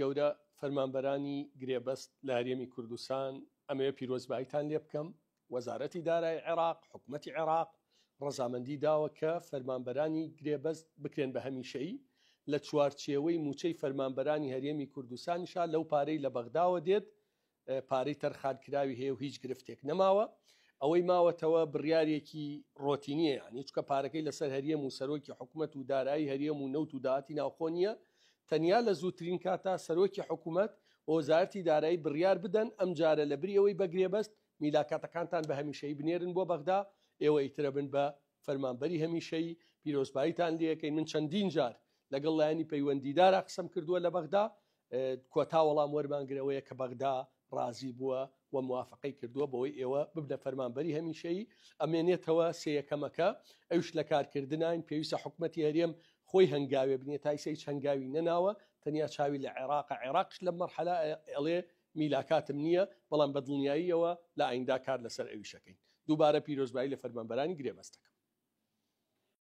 گەورە فەرمانبەرانی گرێبەست لە هەرێمی کوردستان ئەمەیە پیرۆزباییتان لێ بکەم وەزارەتی دارای عێراق حکوومەتتی عێراق ڕزامەندی داوە کە فەرمانبەرانی گرێبەست بکرێن بە هەمیشەی لە چوارچێوەی موچەی فەرمانبەرانی هەرێمی کوردستانیشا لەو پارەی لە بەغداوە دێت پارەی تەرخانکراوی هەیە و هیچ گرفتێک نەماوە ئەوەی ماوەتەوە بڕیارێکی ڕۆتینیە یانی چکە پارەکەی لەسەر هەریەم و سەرۆکی حکوومەت و دارایی هەریەم و نەوت و داهاتی ناوخۆنیە تەنیا لە زووترین کاتا سەرۆکی حکوومەت ئۆزارتی دارایی بڕیار بدەن ئەم جارە لە بریەوەی بەگرێبەست میلاکاتەکانتان بە هەمیشەی بنێرن بۆ بەغدا ئێوە ئیترە بن بە فەرمانبەری هەمیشەی پیرۆزباییتان لەکەین من چەندین جار لەگەڵ لایەنی پەیوەندیدارا قسم کردووە لە بەغدا کۆتا وەڵام وەرمانگرەوەیە کە بەغدا ڕازی بووە و موافقی کردووە بەوەی ئێوە ببدە فەرمانبەری هەمیشەی ئەمێنێتەوە سەکەمەکە ئەوش لە کارکردنان پێویستە حکوومەتتی هەرێم خۆی هەنگاوێ بنێت تایسی هەنگاوی نەناوە تەنیا چاوی لە عێراق عێراقش لە مەرحەلا ئەڵێ میلاکاتم نییە بەڵام بەدڵنیاییەوە لە ئایندا کار لەسەر ئەویشەکەین دووبارە پیرۆزبایی لە فەرمانبەرانی گرێبەستەکەم